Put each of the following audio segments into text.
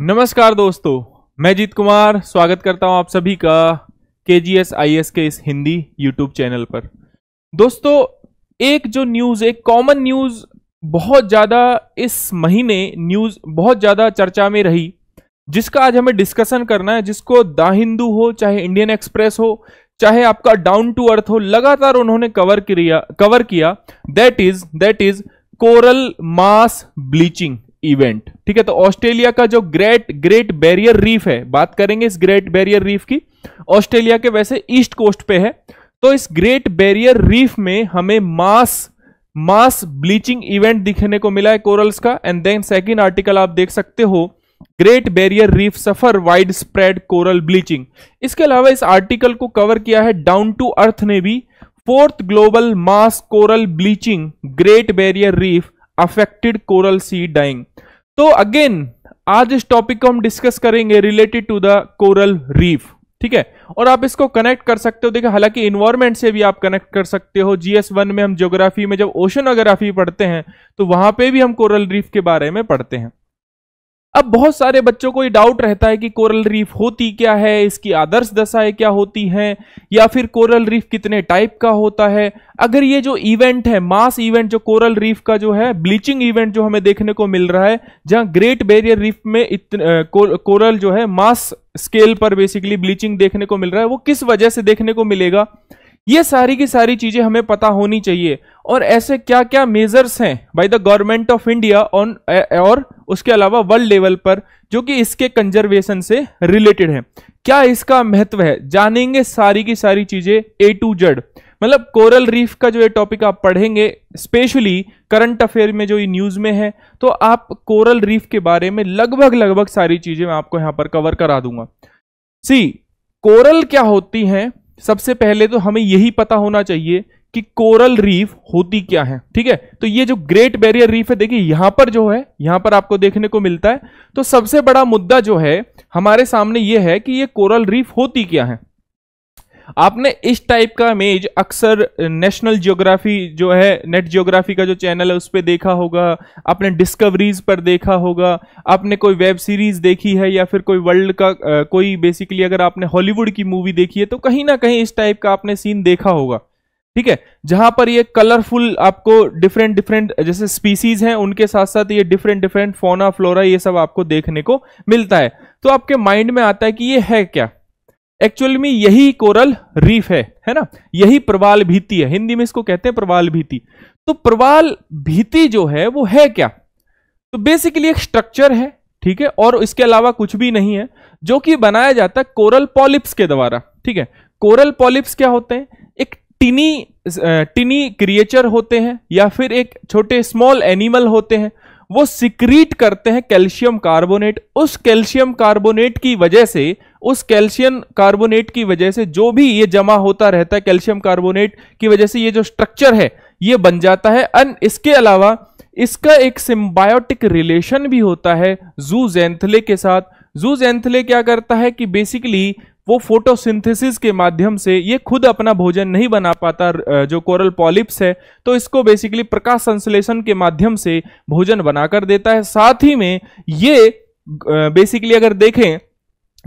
नमस्कार दोस्तों मैं जीत कुमार स्वागत करता हूं आप सभी का के जी एस आई एस के इस हिंदी यूट्यूब चैनल पर दोस्तों एक जो न्यूज़ एक कॉमन न्यूज़ बहुत ज़्यादा इस महीने न्यूज़ बहुत ज़्यादा चर्चा में रही जिसका आज हमें डिस्कशन करना है जिसको द हिंदू हो चाहे इंडियन एक्सप्रेस हो चाहे आपका डाउन टू अर्थ हो लगातार उन्होंने कवर किया कवर किया that is that is coral mass bleaching event ठीक है तो ऑस्ट्रेलिया का जो ग्रेट ग्रेट बैरियर रीफ है बात करेंगे इस ग्रेट बैरियर रीफ की ऑस्ट्रेलिया के वैसे ईस्ट कोस्ट पे है तो इस ग्रेट बैरियर रीफ में हमें मास मास ब्लीचिंग इवेंट दिखने को मिला है कोरल्स का एंड देन सेकेंड आर्टिकल आप देख सकते हो Great Barrier Reef suffer widespread coral bleaching इसके अलावा इस आर्टिकल को कवर किया है डाउन टू अर्थ ने भी fourth global mass coral bleaching Great Barrier Reef affected coral sea dying तो अगेन आज इस टॉपिक को हम डिस्कस करेंगे related to the coral reef ठीक है और आप इसको कनेक्ट कर सकते हो देखिए हालांकि इन्वायरमेंट से भी आप कनेक्ट कर सकते हो जीएस वन में हम ज्योग्राफी में जब ओशनोग्राफी पढ़ते हैं तो वहां पे भी हम कोरल रीफ के बारे में पढ़ते हैं अब बहुत सारे बच्चों को ये डाउट रहता है कि कोरल रीफ होती क्या है इसकी आदर्श दशाएं क्या होती हैं या फिर कोरल रीफ कितने टाइप का होता है अगर ये जो इवेंट है मास इवेंट जो कोरल रीफ का जो है ब्लीचिंग इवेंट जो हमें देखने को मिल रहा है जहां ग्रेट बैरियर रीफ में इतने को, कोरल जो है मास स्केल पर बेसिकली ब्लीचिंग देखने को मिल रहा है वो किस वजह से देखने को मिलेगा ये सारी की सारी चीजें हमें पता होनी चाहिए और ऐसे क्या क्या मेजर्स हैं by the government of India on और उसके अलावा वर्ल्ड लेवल पर जो कि इसके कंजर्वेशन से रिलेटेड है क्या इसका महत्व है जानेंगे सारी की सारी चीजें ए टू जेड मतलब कोरल रीफ का जो ये टॉपिक आप पढ़ेंगे स्पेशली करंट अफेयर में जो ये न्यूज़ में है तो आप कोरल रीफ के बारे में लगभग लगभग सारी चीज़ें मैं आपको यहां पर कवर करा दूंगा सी कोरल क्या होती हैं सबसे पहले तो हमें यही पता होना चाहिए कि कोरल रीफ होती क्या है ठीक है तो ये जो ग्रेट बैरियर रीफ है देखिए यहां पर जो है यहां पर आपको देखने को मिलता है तो सबसे बड़ा मुद्दा जो है हमारे सामने ये है कि ये कोरल रीफ होती क्या है आपने इस टाइप का इमेज अक्सर नेशनल जियोग्राफी जो है नेट जियोग्राफी का जो चैनल है उस पर देखा होगा आपने डिस्कवरीज पर देखा होगा आपने कोई वेब सीरीज देखी है या फिर कोई वर्ल्ड का कोई बेसिकली अगर आपने हॉलीवुड की मूवी देखी है तो कहीं ना कहीं इस टाइप का आपने सीन देखा होगा ठीक है जहां पर ये कलरफुल आपको डिफरेंट डिफरेंट जैसे स्पीसीज हैं उनके साथ साथ ये डिफरेंट डिफरेंट फोना फ्लोरा ये सब आपको देखने को मिलता है तो आपके माइंड में आता है कि ये है क्या एक्चुअल में यही कोरल रीफ है है ना यही प्रवाल भीति है हिंदी में इसको कहते हैं प्रवाल भीति तो प्रवाल भीति जो है वो है क्या तो बेसिकली एक स्ट्रक्चर है ठीक है और इसके अलावा कुछ भी नहीं है जो कि बनाया जाता है कोरल पॉलिप्स के द्वारा ठीक है कोरल पॉलिप्स क्या होते हैं एक टिनी टिनी क्रिएचर होते हैं या फिर एक छोटे स्मॉल एनिमल होते हैं वो सिक्रीट करते हैं कैल्शियम कार्बोनेट उस कैल्शियम कार्बोनेट की वजह से उस कैल्शियम कार्बोनेट की वजह से जो भी ये जमा होता रहता है कैल्शियम कार्बोनेट की वजह से ये जो स्ट्रक्चर है ये बन जाता है एंड इसके अलावा इसका एक सिम्बायोटिक रिलेशन भी होता है जू जैंथले के साथ जू जैंथले क्या करता है कि बेसिकली वो फोटोसिंथेसिस के माध्यम से ये खुद अपना भोजन नहीं बना पाता जो कोरल पॉलिप्स है तो इसको बेसिकली प्रकाश संश्लेषण के माध्यम से भोजन बनाकर देता है साथ ही में ये बेसिकली अगर देखें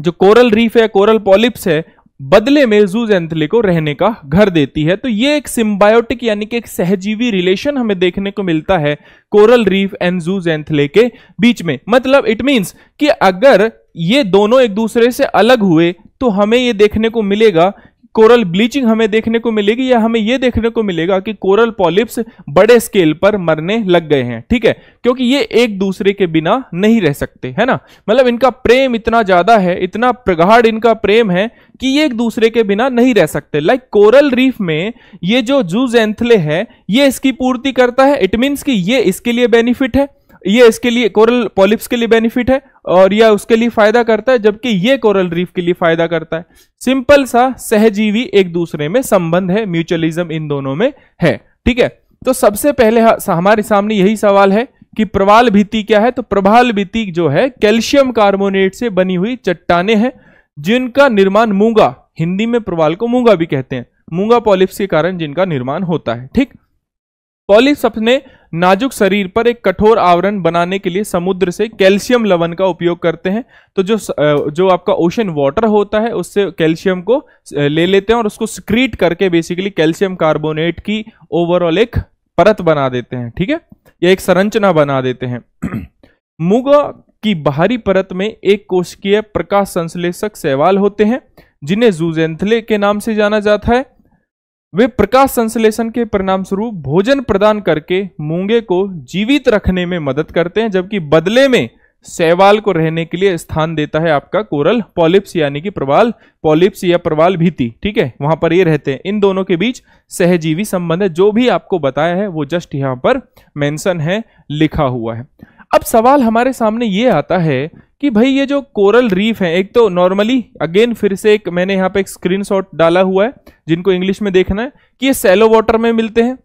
जो कोरल रीफ है कोरल पॉलिप्स है बदले में जूज एंथले को रहने का घर देती है तो ये एक सिम्बायोटिक यानी कि एक सहजीवी रिलेशन हमें देखने को मिलता है coral reef and zooxanthellae के बीच में मतलब इट मींस कि अगर ये दोनों एक दूसरे से अलग हुए तो हमें ये देखने को मिलेगा कोरल ब्लीचिंग हमें देखने को मिलेगी या हमें यह देखने को मिलेगा कि कोरल पॉलिप्स बड़े स्केल पर मरने लग गए हैं ठीक है क्योंकि ये एक दूसरे के बिना नहीं रह सकते है ना मतलब इनका प्रेम इतना ज्यादा है इतना प्रगाढ़ इनका प्रेम है कि ये एक दूसरे के बिना नहीं रह सकते लाइक कोरल रीफ में ये जो एंथले है ये इसकी पूर्ति करता है इट मीन्स कि ये इसके लिए बेनिफिट है ये इसके लिए कोरल पॉलिप्स के लिए बेनिफिट है और यह उसके लिए फायदा करता है जबकि ये कोरल रीफ के लिए फायदा करता है सिंपल सा सहजीवी एक दूसरे में संबंध है म्यूचुअलिज्म इन दोनों में है ठीक है तो सबसे पहले हमारे सामने यही सवाल है कि प्रवाल भित्ति क्या है तो प्रभाल भित्ति जो है कैल्शियम कार्बोनेट से बनी हुई चट्टाने हैं जिनका निर्माण मूंगा हिंदी में प्रवाल को मूंगा भी कहते हैं मूंगा पॉलिप्स के कारण जिनका निर्माण होता है ठीक पॉलीसप्स ने नाजुक शरीर पर एक कठोर आवरण बनाने के लिए समुद्र से कैल्शियम लवण का उपयोग करते हैं तो जो जो आपका ओशन वाटर होता है उससे कैल्शियम को ले लेते हैं और उसको स्क्रीट करके बेसिकली कैल्शियम कार्बोनेट की ओवरऑल एक परत बना देते हैं ठीक है या एक संरचना बना देते हैं मुग की बाहरी परत में एक कोशिकीय प्रकाश संश्लेषक सहवाल होते हैं जिन्हें जूजेंथले के नाम से जाना जाता है वे प्रकाश संश्लेषण के परिणाम स्वरूप भोजन प्रदान करके मूंगे को जीवित रखने में मदद करते हैं जबकि बदले में सेवाल को रहने के लिए स्थान देता है आपका कोरल पॉलिप्स यानी कि प्रवाल पॉलिप्स या प्रवाल भीति ठीक है वहां पर ये रहते हैं इन दोनों के बीच सहजीवी संबंध है जो भी आपको बताया है वो जस्ट यहां पर मेंशन है लिखा हुआ है अब सवाल हमारे सामने ये आता है कि भाई ये जो कोरल रीफ है एक तो नॉर्मली अगेन फिर से एक मैंने यहाँ पे एक स्क्रीन डाला हुआ है जिनको इंग्लिश में देखना है कि ये सेलो वाटर में मिलते हैं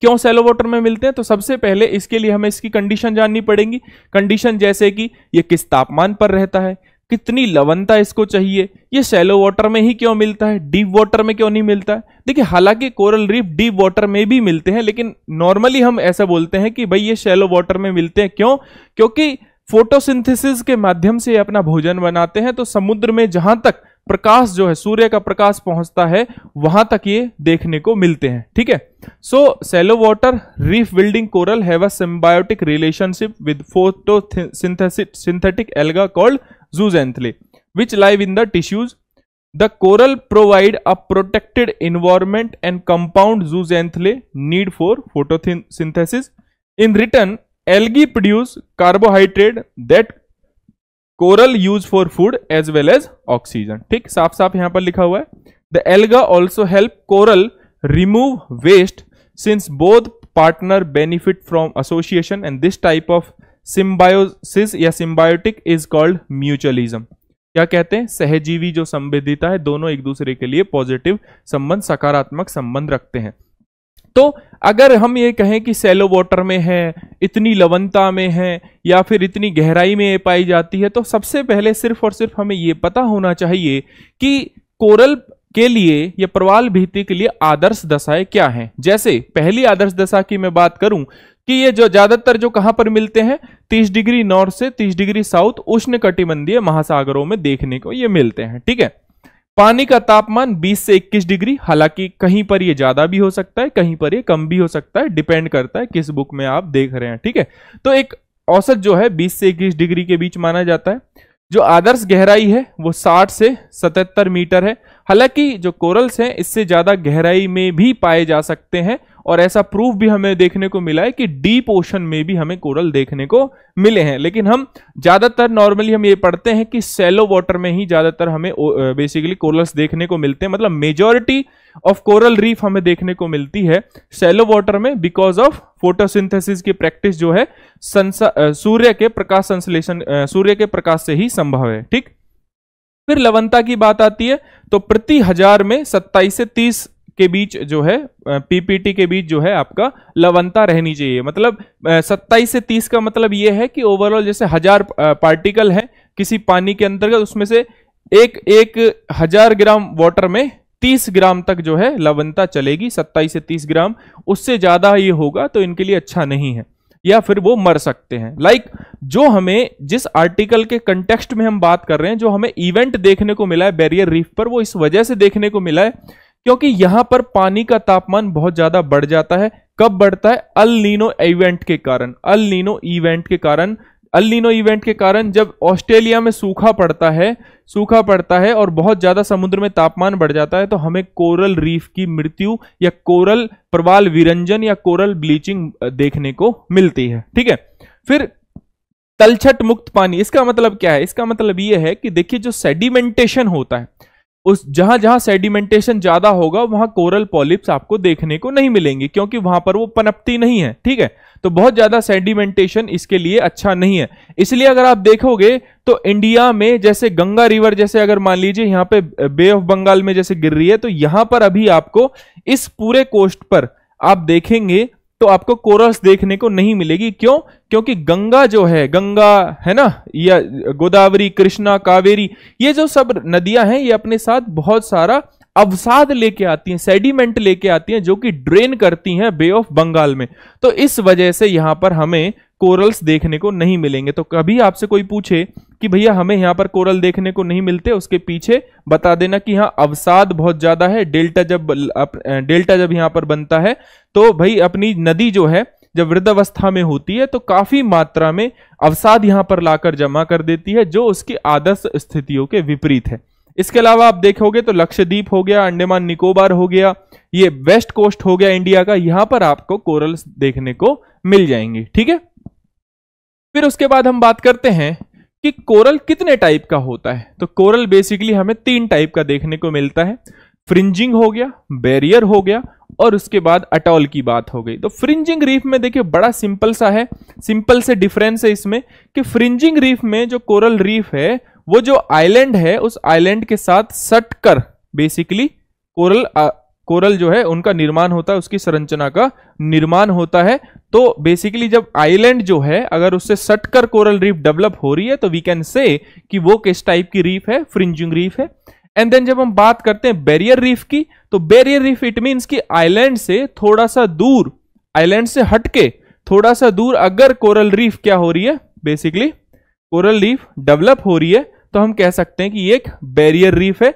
क्यों सेलो वाटर में मिलते हैं तो सबसे पहले इसके लिए हमें इसकी कंडीशन जाननी पड़ेगी कंडीशन जैसे कि ये किस तापमान पर रहता है कितनी लवनता इसको चाहिए ये सैलो वाटर में ही क्यों मिलता है डीप वाटर में क्यों नहीं मिलता है देखिए हालांकि कोरल रीफ डीप वाटर में भी मिलते हैं लेकिन नॉर्मली हम ऐसा बोलते हैं कि भाई ये सैलो वाटर में मिलते हैं क्यों क्योंकि फोटोसिंथेसिस के माध्यम से अपना भोजन बनाते हैं तो समुद्र में जहां तक प्रकाश जो है सूर्य का प्रकाश पहुंचता है वहां तक ये देखने को मिलते हैं ठीक है so shallow water reef building coral have a symbiotic relationship with photosynthetic alga called zooxanthellae which live in the tissues. The coral provide a protected environment and compound zooxanthellae need for photosynthesis. In return, algae produce carbohydrate that coral use for food as well as oxygen ठीक साफ साफ यहां पर लिखा हुआ है the alga also help coral remove waste since both partner benefit from association and this type of symbiosis या symbiotic is called mutualism क्या कहते हैं सहजीवी जो संवेदिता है दोनों एक दूसरे के लिए पॉजिटिव संबंध सकारात्मक संबंध रखते हैं तो अगर हम ये कहें कि सेलो वाटर में है इतनी लवनता में है या फिर इतनी गहराई में ये पाई जाती है तो सबसे पहले सिर्फ और सिर्फ हमें ये पता होना चाहिए कि कोरल के लिए या प्रवाल भीति के लिए आदर्श दशाएं क्या हैं जैसे पहली आदर्श दशा की मैं बात करूं कि ये जो ज्यादातर जो कहां पर मिलते हैं 30 डिग्री नॉर्थ से 30 डिग्री साउथ उष्ण कटिबंधीय महासागरों में देखने को ये मिलते हैं ठीक है पानी का तापमान 20 से 21 डिग्री हालांकि कहीं पर ये ज्यादा भी हो सकता है कहीं पर ये कम भी हो सकता है डिपेंड करता है किस बुक में आप देख रहे हैं ठीक है तो एक औसत जो है 20 से 21 डिग्री के बीच माना जाता है जो आदर्श गहराई है वो 60 से 77 मीटर है हालांकि जो कोरल्स हैं इससे ज़्यादा गहराई में भी पाए जा सकते हैं और ऐसा प्रूफ भी हमें देखने को मिला है कि डीप ओशन में भी हमें कोरल देखने को मिले हैं लेकिन हम ज़्यादातर नॉर्मली हम ये पढ़ते हैं कि सेलो वाटर में ही ज़्यादातर हमें बेसिकली कोरल्स देखने को मिलते हैं मतलब मेजोरिटी ऑफ कोरल रीफ हमें देखने को मिलती है सेलो वाटर में बिकॉज ऑफ फोटोसिंथेसिस की प्रैक्टिस जो है सूर्य के प्रकाश संश्लेषण सूर्य के प्रकाश से ही संभव है ठीक फिर लवनता की बात आती है तो प्रति हजार में सत्ताईस से तीस के बीच जो है पीपीटी के बीच जो है आपका लवनता रहनी चाहिए मतलब सत्ताईस से तीस का मतलब यह है कि ओवरऑल जैसे हजार पार्टिकल है किसी पानी के अंतर्गत उसमें से एक एक हजार ग्राम वाटर में तीस ग्राम तक जो है लवनता चलेगी सत्ताईस से तीस ग्राम उससे ज्यादा ये होगा तो इनके लिए अच्छा नहीं है या फिर वो मर सकते हैं लाइक like, जो हमें जिस आर्टिकल के कंटेक्स्ट में हम बात कर रहे हैं जो हमें इवेंट देखने को मिला है बैरियर रीफ पर वो इस वजह से देखने को मिला है क्योंकि यहां पर पानी का तापमान बहुत ज्यादा बढ़ जाता है कब बढ़ता है अल नीनो इवेंट के कारण अल नीनो इवेंट के कारण अल्लिनो इवेंट के कारण जब ऑस्ट्रेलिया में सूखा पड़ता है सूखा पड़ता है और बहुत ज़्यादा समुद्र में तापमान बढ़ जाता है तो हमें कोरल रीफ की मृत्यु या कोरल प्रवाल विरंजन या कोरल ब्लीचिंग देखने को मिलती है ठीक है फिर तलछट मुक्त पानी इसका मतलब क्या है इसका मतलब यह है कि देखिए जो सेडिमेंटेशन होता है उस जहां जहां सेडिमेंटेशन ज्यादा होगा वहां कोरल पॉलिप्स आपको देखने को नहीं मिलेंगे क्योंकि वहां पर वो पनपती नहीं है ठीक है तो बहुत ज्यादा सेडिमेंटेशन इसके लिए अच्छा नहीं है इसलिए अगर आप देखोगे तो इंडिया में जैसे गंगा रिवर जैसे अगर मान लीजिए यहां पे बे ऑफ बंगाल में जैसे गिर रही है तो यहां पर अभी आपको इस पूरे कोस्ट पर आप देखेंगे तो आपको कोरस देखने को नहीं मिलेगी क्यों क्योंकि गंगा जो है गंगा है ना या गोदावरी कृष्णा कावेरी ये जो सब नदियां हैं ये अपने साथ बहुत सारा अवसाद लेके आती हैं सेडिमेंट लेके आती हैं जो कि ड्रेन करती हैं बे ऑफ बंगाल में तो इस वजह से यहां पर हमें कोरल्स देखने को नहीं मिलेंगे तो कभी आपसे कोई पूछे कि भैया हमें यहाँ पर कोरल देखने को नहीं मिलते उसके पीछे बता देना कि यहाँ अवसाद बहुत ज़्यादा है डेल्टा जब डेल्टा जब यहाँ पर बनता है तो भाई अपनी नदी जो है जब वृद्धावस्था में होती है तो काफ़ी मात्रा में अवसाद यहाँ पर लाकर जमा कर देती है जो उसकी आदर्श स्थितियों के विपरीत है इसके अलावा आप देखोगे तो लक्षद्वीप हो गया अंडमान निकोबार हो गया ये वेस्ट कोस्ट हो गया इंडिया का यहाँ पर आपको कोरल्स देखने को मिल जाएंगे ठीक है फिर उसके बाद हम बात करते हैं कि कोरल कितने टाइप का होता है तो कोरल बेसिकली हमें तीन टाइप का देखने को मिलता है फ्रिंजिंग हो गया बैरियर हो गया और उसके बाद अटॉल की बात हो गई तो फ्रिंजिंग रीफ में देखिए बड़ा सिंपल सा है सिंपल से डिफरेंस है इसमें कि फ्रिंजिंग रीफ में जो कोरल रीफ है वो जो आइलैंड है उस आइलैंड के साथ सटकर बेसिकली कोरल आ, कोरल जो है उनका निर्माण होता है उसकी संरचना का निर्माण होता है तो बेसिकली जब आइलैंड जो है अगर उससे सटकर कोरल रीफ डेवलप हो रही है तो वी कैन से कि वो किस टाइप की रीफ है फ्रिंजिंग रीफ है एंड देन जब हम बात करते हैं बैरियर रीफ की तो बैरियर रीफ इट मीन्स कि आइलैंड से थोड़ा सा दूर आइलैंड से हटके थोड़ा सा दूर अगर कोरल रीफ क्या हो रही है बेसिकली कोरल रीफ डेवलप हो रही है तो हम कह सकते हैं कि ये एक बैरियर रीफ है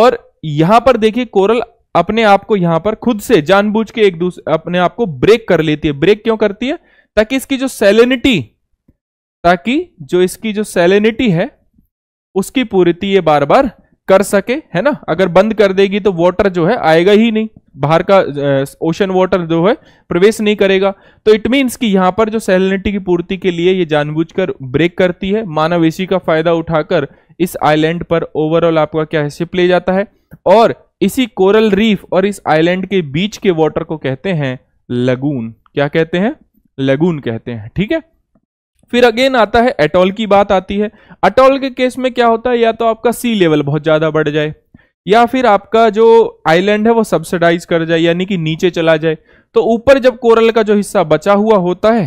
और यहां पर देखिए कोरल अपने आप को यहां पर खुद से जानबूझ के एक दूसरे अपने आप को ब्रेक कर लेती है ब्रेक क्यों करती है ताकि इसकी जो सेलेनिटी ताकि जो इसकी जो सेलेनिटी है उसकी पूर्ति ये बार बार कर सके है ना अगर बंद कर देगी तो वाटर जो है आएगा ही नहीं बाहर का ओशन वाटर जो है प्रवेश नहीं करेगा तो इट मीन्स कि यहां पर जो सेलिनिटी की पूर्ति के लिए ये जानबूझकर ब्रेक करती है मानव इसी का फायदा उठाकर इस आइलैंड पर ओवरऑल आपका क्या शिप ले जाता है और इसी कोरल रीफ और इस आइलैंड के बीच के वाटर को कहते हैं लगून क्या कहते हैं लगून कहते हैं ठीक है फिर अगेन आता है अटोल की बात आती है अटोल के केस में क्या होता है या तो आपका सी लेवल बहुत ज्यादा बढ़ जाए या फिर आपका जो आइलैंड है वो सब्सिडाइज कर जाए यानी कि नीचे चला जाए तो ऊपर जब कोरल का जो हिस्सा बचा हुआ होता है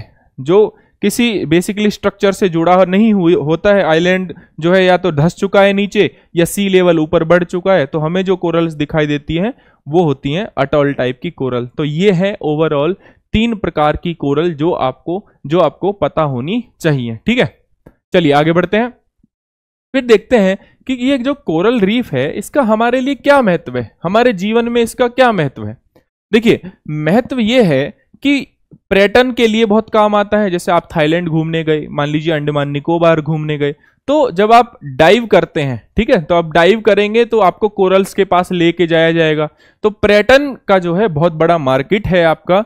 जो किसी बेसिकली स्ट्रक्चर से जुड़ा हो नहीं हुई होता है आइलैंड जो है या तो धस चुका है नीचे या सी लेवल ऊपर बढ़ चुका है तो हमें जो कोरल्स दिखाई देती हैं वो होती हैं अटॉल टाइप की कोरल तो ये है ओवरऑल तीन प्रकार की कोरल जो आपको जो आपको पता होनी चाहिए ठीक है चलिए आगे बढ़ते हैं फिर देखते हैं कि ये जो कोरल रीफ है इसका हमारे लिए क्या महत्व है हमारे जीवन में इसका क्या महत्व है देखिए महत्व ये है कि पर्यटन के लिए बहुत काम आता है जैसे आप थाईलैंड घूमने गए मान लीजिए अंडमान निकोबार घूमने गए तो जब आप डाइव करते हैं ठीक है तो आप डाइव करेंगे तो आपको कोरल्स के पास लेके जाया जाएगा तो पर्यटन का जो है बहुत बड़ा मार्केट है आपका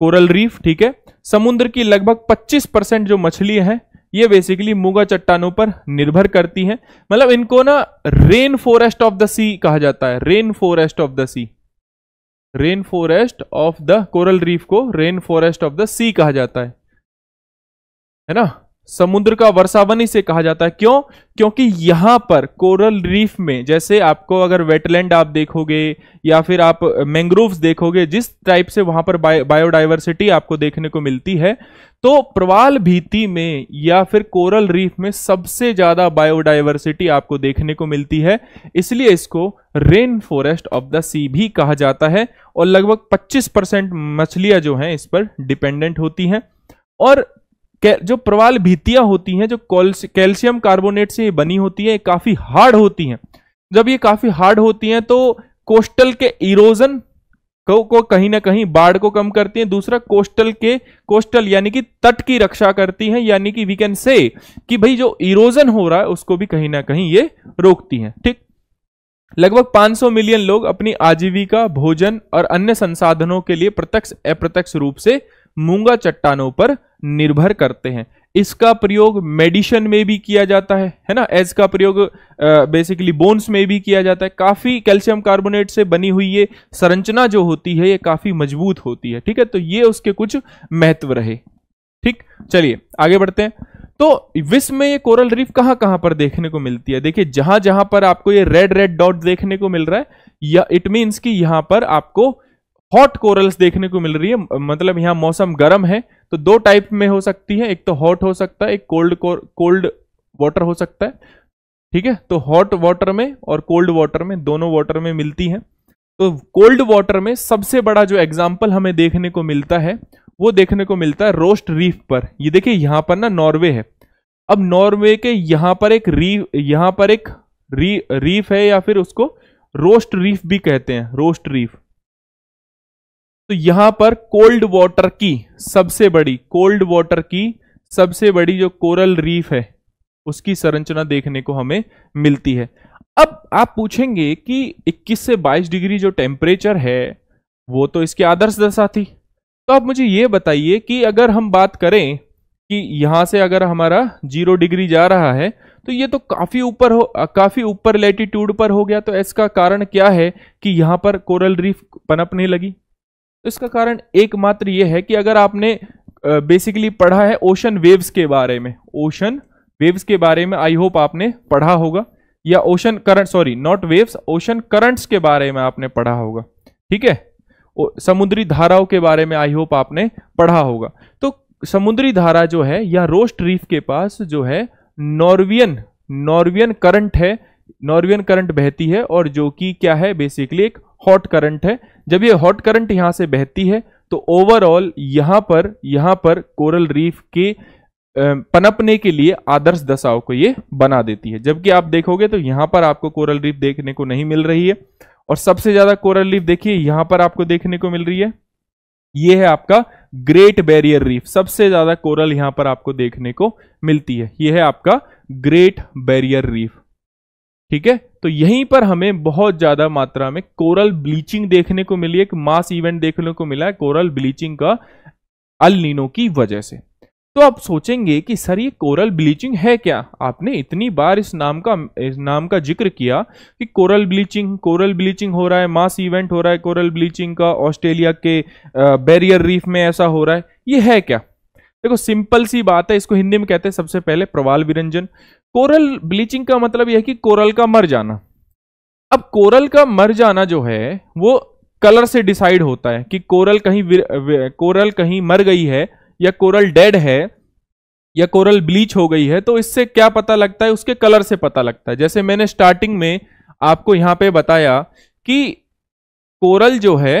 कोरल रीफ ठीक है समुद्र की लगभग 25 परसेंट जो मछली है ये बेसिकली मुगा चट्टानों पर निर्भर करती हैं मतलब इनको ना rain forest of the sea कहा जाता है rain forest of the sea rain forest of the coral reef को rain forest of the sea कहा जाता है है ना समुद्र का वर्षावनी से कहा जाता है क्यों क्योंकि यहां पर कोरल रीफ में जैसे आपको अगर वेटलैंड आप देखोगे या फिर आप मैंग्रोव्स देखोगे जिस टाइप से वहां पर बायोडाइवर्सिटी आपको देखने को मिलती है तो प्रवाल भीति में या फिर कोरल रीफ में सबसे ज्यादा बायोडाइवर्सिटी आपको देखने को मिलती है इसलिए इसको rain forest of the sea भी कहा जाता है और लगभग 25 परसेंट मछलियां जो हैं इस पर डिपेंडेंट होती हैं और जो प्रवाल भीतियां होती हैं जो कैल्शियम कार्बोनेट से बनी होती है काफी हार्ड होती हैं जब ये काफी हार्ड होती हैं तो कोस्टल के इरोजन को, को कहीं ना कहीं बाढ़ को कम करती हैं दूसरा कोस्टल के कोस्टल यानी कि तट की रक्षा करती हैं यानी कि वी कैन से कि भाई जो इरोजन हो रहा है उसको भी कहीं ना कहीं ये रोकती हैं ठीक लगभग 500 मिलियन लोग अपनी आजीविका भोजन और अन्य संसाधनों के लिए प्रत्यक्ष अप्रत्यक्ष रूप से मूंगा चट्टानों पर निर्भर करते हैं इसका प्रयोग मेडिशन में भी किया जाता है है ना एज का प्रयोग बेसिकली बोन्स में भी किया जाता है काफ़ी कैल्शियम कार्बोनेट से बनी हुई ये संरचना जो होती है ये काफ़ी मजबूत होती है ठीक है तो ये उसके कुछ महत्व रहे ठीक चलिए आगे बढ़ते हैं तो विश्व में ये कोरल रीफ कहां कहां पर देखने को मिलती है देखिए जहां जहां पर आपको ये रेड रेड डॉट देखने को मिल रहा है या इट मीन्स कि यहां पर आपको हॉट कोरल्स देखने को मिल रही है मतलब यहां मौसम गर्म है तो दो टाइप में हो सकती है एक तो हॉट हो सकता है एक कोल्ड कोल्ड वाटर हो सकता है ठीक है तो हॉट वाटर में और कोल्ड वाटर में दोनों वाटर में मिलती हैं तो कोल्ड वाटर में सबसे बड़ा जो एग्जाम्पल हमें देखने को मिलता है वो देखने को मिलता है रोस्ट रीफ पर ये देखिए यहां पर ना नॉर्वे है अब नॉर्वे के यहां पर एक रीफ यहाँ पर एक री रीफ है या फिर उसको रोस्ट रीफ भी कहते हैं रोस्ट रीफ तो यहां पर कोल्ड वाटर की सबसे बड़ी कोल्ड वाटर की सबसे बड़ी जो कोरल रीफ है उसकी संरचना देखने को हमें मिलती है अब आप पूछेंगे कि 21 से 22 डिग्री जो टेम्परेचर है वो तो इसकी आदर्श दशा थी तो आप मुझे ये बताइए कि अगर हम बात करें कि यहां से अगर हमारा जीरो डिग्री जा रहा है तो ये तो काफ़ी ऊपर हो काफ़ी ऊपर लेटीट्यूड पर हो गया तो इसका कारण क्या है कि यहां पर कोरल रीफ पनपने लगी तो इसका कारण एकमात्र यह है कि अगर आपने बेसिकली पढ़ा है ओशन वेव्स के बारे में ओशन वेव्स के बारे में आई होप आपने पढ़ा होगा या ocean current sorry not waves ocean currents के बारे में आपने पढ़ा होगा ठीक है समुद्री धाराओं के बारे में आई होप आपने पढ़ा होगा तो समुद्री धारा जो है या रोस्ट रीफ के पास जो है नॉर्वियन नॉर्वियन करंट है नॉर्वियन करंट बहती है और जो कि क्या है बेसिकली एक हॉट करंट है जब ये हॉट करंट यहां से बहती है तो ओवरऑल यहां पर यहां पर कोरल रीफ के पनपने के लिए आदर्श दशाओं को ये बना देती है जबकि आप देखोगे तो यहां पर आपको कोरल रीफ देखने को नहीं मिल रही है और सबसे ज्यादा कोरल रीफ देखिए यहां पर आपको देखने को मिल रही है ये है आपका ग्रेट बैरियर रीफ सबसे ज्यादा कोरल यहां पर आपको देखने को मिलती है ये है आपका ग्रेट बैरियर रीफ ठीक है तो यहीं पर हमें बहुत ज्यादा मात्रा में कोरल ब्लीचिंग देखने को मिली एक मास इवेंट देखने को मिला है कोरल ब्लीचिंग का अल की वजह से तो आप सोचेंगे कि सर ये कोरल ब्लीचिंग है क्या आपने इतनी बार इस नाम का इस नाम का जिक्र किया कि कोरल ब्लीचिंग कोरल ब्लीचिंग हो रहा है मास इवेंट हो रहा है कोरल ब्लीचिंग का ऑस्ट्रेलिया के बैरियर रीफ में ऐसा हो रहा है ये है क्या देखो सिंपल सी बात है इसको हिंदी में कहते हैं सबसे पहले प्रवाल विरंजन कोरल ब्लीचिंग का मतलब यह है कि कोरल का मर जाना अब कोरल का मर जाना जो है वो कलर से डिसाइड होता है कि कोरल कहीं कोरल कहीं मर गई है या कोरल डेड है या कोरल ब्लीच हो गई है तो इससे क्या पता लगता है उसके कलर से पता लगता है जैसे मैंने स्टार्टिंग में आपको यहां पे बताया कि कोरल जो है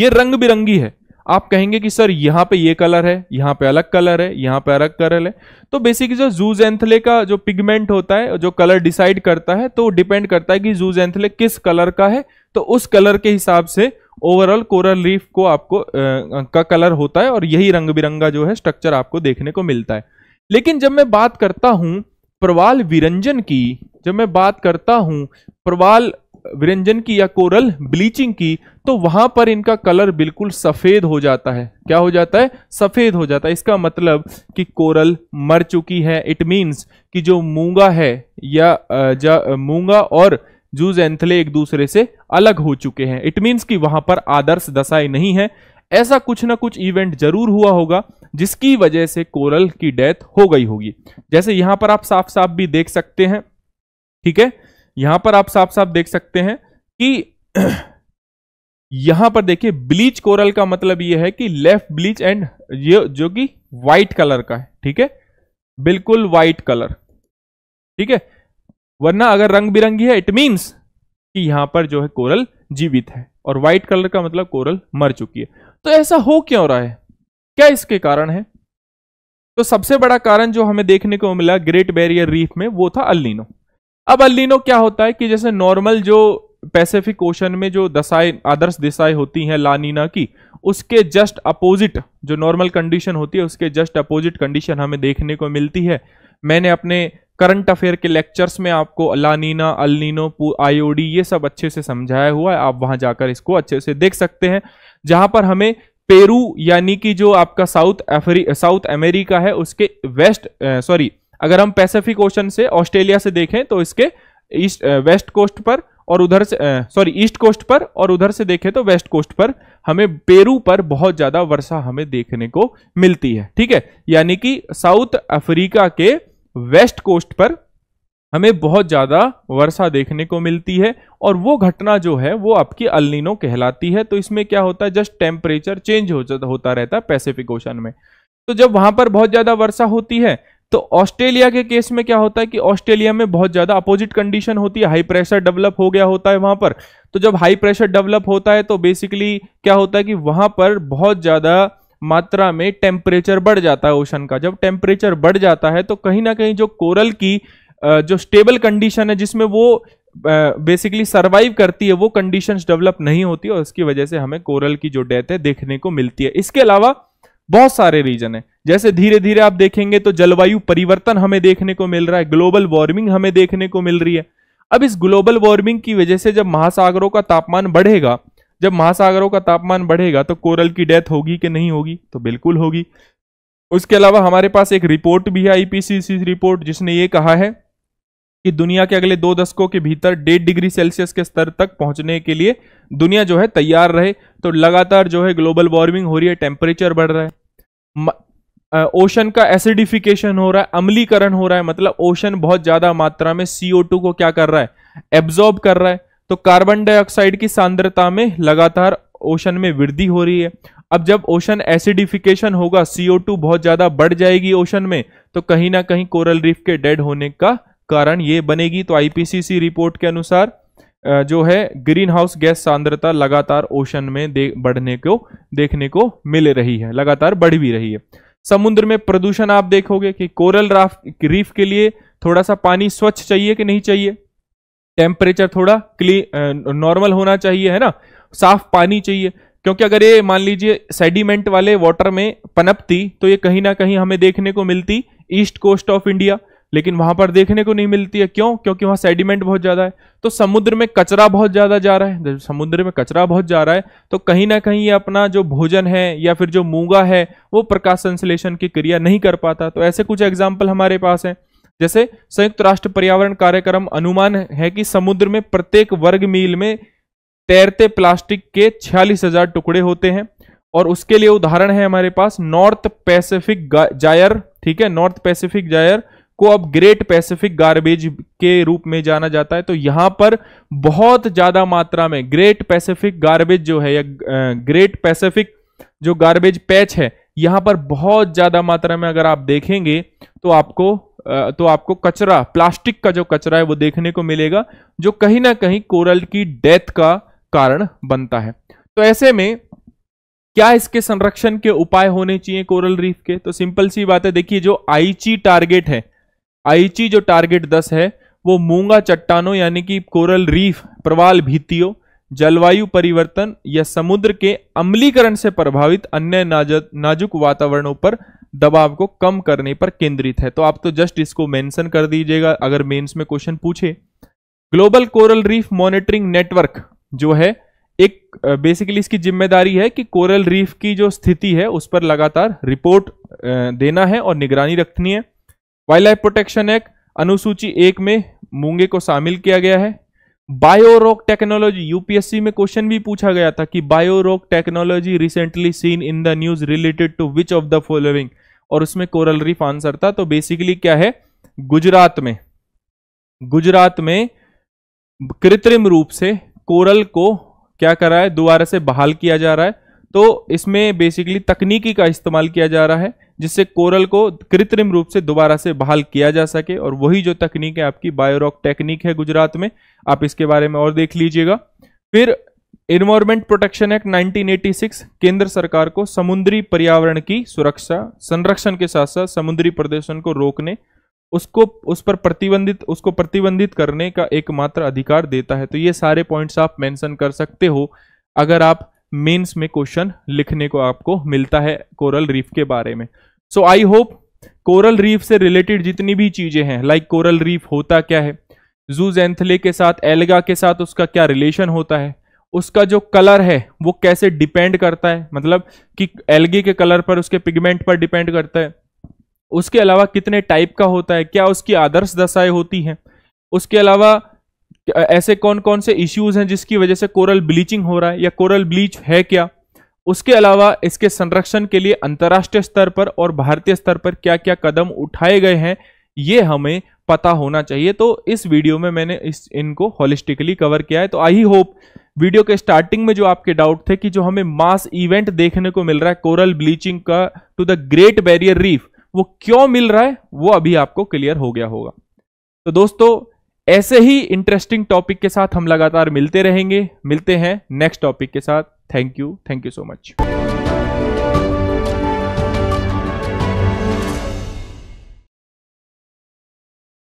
ये रंग बिरंगी है आप कहेंगे कि सर यहाँ पे ये कलर है यहाँ पे अलग कलर है यहाँ पे अलग कलर है तो बेसिकली जो जूज एंथले का जो पिगमेंट होता है जो कलर डिसाइड करता है तो डिपेंड करता है कि जूज एंथले किस कलर का है तो उस कलर के हिसाब से ओवरऑल कोरल रीफ को आपको आ, का कलर होता है और यही रंग बिरंगा जो है स्ट्रक्चर आपको देखने को मिलता है लेकिन जब मैं बात करता हूं प्रवाल विरंजन की जब मैं बात करता हूं प्रवाल विरंजन की या कोरल ब्लीचिंग की तो वहां पर इनका कलर बिल्कुल सफेद हो जाता है क्या हो जाता है सफेद हो जाता है इसका मतलब कि कोरल मर चुकी है इट मीन्स कि जो मूंगा है या मूंगा और जूज एंथले एक दूसरे से अलग हो चुके हैं इट मीन्स कि वहां पर आदर्श दशाएं नहीं है ऐसा कुछ ना कुछ इवेंट जरूर हुआ होगा जिसकी वजह से कोरल की डेथ हो गई होगी जैसे यहां पर आप साफ साफ भी देख सकते हैं ठीक है यहां पर आप साफ साफ देख सकते हैं कि यहां पर देखिए ब्लीच कोरल का मतलब यह है कि लेफ्ट ब्लीच एंड ये जो कि व्हाइट कलर का है ठीक है बिल्कुल व्हाइट कलर ठीक है वरना अगर रंग बिरंगी है इट मीन्स कि यहां पर जो है कोरल जीवित है और व्हाइट कलर का मतलब कोरल मर चुकी है तो ऐसा हो क्यों रहा है क्या इसके कारण है तो सबसे बड़ा कारण जो हमें देखने को मिला ग्रेट बैरियर रीफ में वो था अल्लीनो अब अल्लिनो क्या होता है कि जैसे नॉर्मल जो पैसिफिक ओशन में जो दशाएं आदर्श दिशाएं होती हैं लानीना की उसके जस्ट अपोजिट जो नॉर्मल कंडीशन होती है उसके जस्ट अपोजिट कंडीशन हमें देखने को मिलती है मैंने अपने करंट अफेयर के लेक्चर्स में आपको अलानीना अलिनो आईओडी ये सब अच्छे से समझाया हुआ है आप वहां जाकर इसको अच्छे से देख सकते हैं जहां पर हमें पेरू यानी कि जो आपका साउथ अफ्री साउथ अमेरिका है उसके वेस्ट सॉरी अगर हम पैसिफिक ओशन से ऑस्ट्रेलिया से देखें तो इसके ईस्ट वेस्ट कोस्ट पर और उधर से सॉरी ईस्ट कोस्ट पर और उधर से देखें तो वेस्ट कोस्ट पर हमें पेरू पर बहुत ज्यादा वर्षा हमें देखने को मिलती है ठीक है यानी कि साउथ अफ्रीका के वेस्ट कोस्ट पर हमें बहुत ज़्यादा वर्षा देखने को मिलती है और वो घटना जो है वो आपकी अलिनो कहलाती है तो इसमें क्या होता है जस्ट टेम्परेचर चेंज हो होता रहता है पैसिफिक ओशन में तो जब वहां पर बहुत ज़्यादा वर्षा होती है तो ऑस्ट्रेलिया के केस में क्या होता है कि ऑस्ट्रेलिया में बहुत ज़्यादा अपोजिट कंडीशन होती है हाई प्रेशर डेवलप हो गया होता है वहां पर तो जब हाई प्रेशर डेवलप होता है तो बेसिकली क्या होता है कि वहां पर बहुत ज़्यादा मात्रा में टेम्परेचर बढ़ जाता है ओशन का जब टेम्परेचर बढ़ जाता है तो कहीं ना कहीं जो कोरल की जो स्टेबल कंडीशन है जिसमें वो बेसिकली सरवाइव करती है वो कंडीशंस डेवलप नहीं होती और उसकी वजह से हमें कोरल की जो डेथ है देखने को मिलती है इसके अलावा बहुत सारे रीजन है जैसे धीरे धीरे आप देखेंगे तो जलवायु परिवर्तन हमें देखने को मिल रहा है ग्लोबल वार्मिंग हमें देखने को मिल रही है अब इस ग्लोबल वार्मिंग की वजह से जब महासागरों का तापमान बढ़ेगा जब महासागरों का तापमान बढ़ेगा तो कोरल की डेथ होगी कि नहीं होगी तो बिल्कुल होगी उसके अलावा हमारे पास एक रिपोर्ट भी है आईपीसीसी रिपोर्ट जिसने ये कहा है कि दुनिया के अगले दो दशकों के भीतर डेढ़ डिग्री सेल्सियस के स्तर तक पहुंचने के लिए दुनिया जो है तैयार रहे तो लगातार जो है ग्लोबल वार्मिंग हो रही है टेम्परेचर बढ़ रहा है ओशन का एसिडिफिकेशन हो रहा है अम्लीकरण हो रहा है मतलब ओशन बहुत ज़्यादा मात्रा में टू को क्या कर रहा है एब्जॉर्ब कर रहा है तो कार्बन डाइऑक्साइड की सांद्रता में लगातार ओशन में वृद्धि हो रही है अब जब ओशन एसिडिफिकेशन होगा CO2 बहुत ज़्यादा बढ़ जाएगी ओशन में तो कहीं ना कहीं कोरल रीफ के डेड होने का कारण ये बनेगी तो आईपीसीसी रिपोर्ट के अनुसार जो है ग्रीन हाउस गैस सांद्रता लगातार ओशन में दे बढ़ने को देखने को मिल रही है लगातार बढ़ भी रही है समुद्र में प्रदूषण आप देखोगे कि कोरल राफ रीफ के लिए थोड़ा सा पानी स्वच्छ चाहिए कि नहीं चाहिए टेम्परेचर थोड़ा क्लीन नॉर्मल होना चाहिए है ना साफ पानी चाहिए क्योंकि अगर ये मान लीजिए सेडिमेंट वाले वाटर में पनपती तो ये कहीं ना कहीं हमें देखने को मिलती ईस्ट कोस्ट ऑफ इंडिया लेकिन वहां पर देखने को नहीं मिलती है क्यों क्योंकि वहां सेडिमेंट बहुत ज्यादा है तो समुद्र में कचरा बहुत ज्यादा जा रहा है जब समुद्र में कचरा बहुत जा रहा है तो कहीं ना कहीं ये अपना जो भोजन है या फिर जो मूंगा है वो प्रकाश संश्लेषण की क्रिया नहीं कर पाता तो ऐसे कुछ एग्जाम्पल हमारे पास है जैसे संयुक्त राष्ट्र पर्यावरण कार्यक्रम अनुमान है कि समुद्र में प्रत्येक वर्ग मील में तैरते प्लास्टिक के छियालीस हजार टुकड़े होते हैं और उसके लिए उदाहरण है हमारे पास नॉर्थ पैसिफिक जायर ठीक है नॉर्थ पैसिफिक जायर को अब ग्रेट पैसिफिक गार्बेज के रूप में जाना जाता है तो यहां पर बहुत ज्यादा मात्रा में ग्रेट पैसिफिक गार्बेज जो है या ग्रेट पैसिफिक जो गार्बेज पैच है यहां पर बहुत ज्यादा मात्रा में अगर आप देखेंगे तो आपको तो आपको कचरा प्लास्टिक का जो कचरा है वो देखने को मिलेगा जो कहीं ना कहीं कोरल की डेथ का कारण बनता है तो ऐसे में क्या इसके संरक्षण के उपाय होने चाहिए कोरल रीफ के तो सिंपल सी बात है देखिए जो आईची टारगेट है आईची जो टारगेट दस है वो मूंगा चट्टानों यानी कि कोरल रीफ प्रवाल भीतियों जलवायु परिवर्तन या समुद्र के अम्लीकरण से प्रभावित अन्य नाजुक वातावरणों पर दबाव को कम करने पर केंद्रित है तो आप तो जस्ट इसको मेंशन कर दीजिएगा अगर मेंस में क्वेश्चन पूछे global coral reef monitoring network जो है एक बेसिकली इसकी जिम्मेदारी है कि कोरल रीफ की जो स्थिति है उस पर लगातार रिपोर्ट देना है और निगरानी रखनी है वाइल्ड लाइफ प्रोटेक्शन एक्ट अनुसूची एक में मूंगे को शामिल किया गया है बायोरॉक टेक्नोलॉजी यूपीएससी में क्वेश्चन भी पूछा गया था कि Biorock technology recently seen in the news related to which of the following और उसमें कोरल रीफ आंसर था तो बेसिकली क्या है गुजरात में गुजरात में कृत्रिम रूप से कोरल को क्या करा है दोबारा से बहाल किया जा रहा है तो इसमें बेसिकली तकनीकी का इस्तेमाल किया जा रहा है जिससे कोरल को कृत्रिम रूप से दोबारा से बहाल किया जा सके और वही जो तकनीक है आपकी बायोरॉक टेक्निक है गुजरात में आप इसके बारे में और देख लीजिएगा फिर इन्वायरमेंट प्रोटेक्शन एक्ट 1986 केंद्र सरकार को समुद्री पर्यावरण की सुरक्षा संरक्षण के साथ साथ समुद्री प्रदूषण को रोकने उसको उस पर प्रतिबंधित उसको प्रतिबंधित करने का एकमात्र अधिकार देता है तो ये सारे पॉइंट्स आप मेंशन कर सकते हो अगर आप मेंस में क्वेश्चन लिखने को आपको मिलता है कोरल रीफ के बारे में so I hope coral reef से रिलेटेड जितनी भी चीज़ें हैं लाइक कोरल रीफ होता क्या है जूजेंथले के साथ एल्गा के साथ उसका क्या रिलेशन होता है उसका जो कलर है वो कैसे डिपेंड करता है मतलब कि एल्गे के कलर पर उसके पिगमेंट पर डिपेंड करता है उसके अलावा कितने टाइप का होता है क्या उसकी आदर्श दशाएं होती हैं उसके अलावा ऐसे कौन कौन से इश्यूज हैं जिसकी वजह से कोरल ब्लीचिंग हो रहा है या कोरल ब्लीच है क्या उसके अलावा इसके संरक्षण के लिए अंतर्राष्ट्रीय स्तर पर और भारतीय स्तर पर क्या क्या कदम उठाए गए हैं ये हमें पता होना चाहिए तो इस वीडियो में मैंने इस इनको होलिस्टिकली कवर किया है तो आई होप वीडियो के स्टार्टिंग में जो आपके डाउट थे कि जो हमें मास इवेंट देखने को मिल रहा है कोरल ब्लीचिंग का to the Great Barrier Reef वो क्यों मिल रहा है वो अभी आपको क्लियर हो गया होगा तो दोस्तों ऐसे ही इंटरेस्टिंग टॉपिक के साथ हम लगातार मिलते रहेंगे मिलते हैं नेक्स्ट टॉपिक के साथ thank you thank you so much